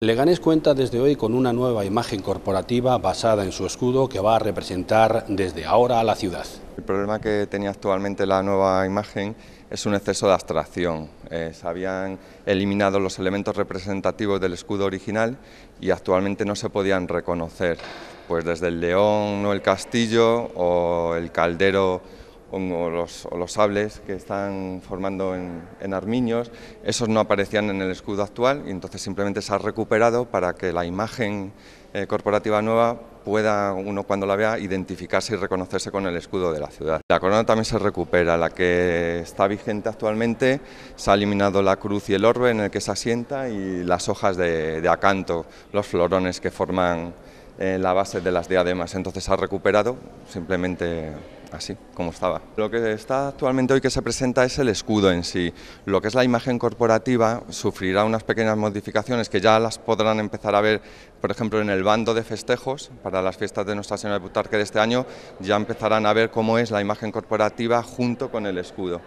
Leganés cuenta desde hoy con una nueva imagen corporativa basada en su escudo que va a representar desde ahora a la ciudad. El problema que tenía actualmente la nueva imagen es un exceso de abstracción. se habían eliminado los elementos representativos del escudo original y actualmente no se podían reconocer, pues desde el león o el castillo o el caldero o los, sables que están formando en, armiños, esos no aparecían en el escudo actual y entonces simplemente se ha recuperado para que la imagen eh, corporativa nueva pueda uno cuando la vea identificarse y reconocerse con el escudo de la ciudad. La corona también se recupera, la que está vigente actualmente se ha eliminado la cruz y el orbe en el que se asienta y las hojas de acanto, los florones que forman la base de las diademas. Entonces ha recuperado simplemente así como estaba. Lo que está actualmente hoy que se presenta es el escudo en sí. Lo que es la imagen corporativa sufrirá unas pequeñas modificaciones que ya las podrán empezar a ver, por ejemplo, en el bando de festejos para las fiestas de Nuestra Señora de Butarque de este año, ya empezarán a ver cómo es la imagen corporativa junto con el escudo.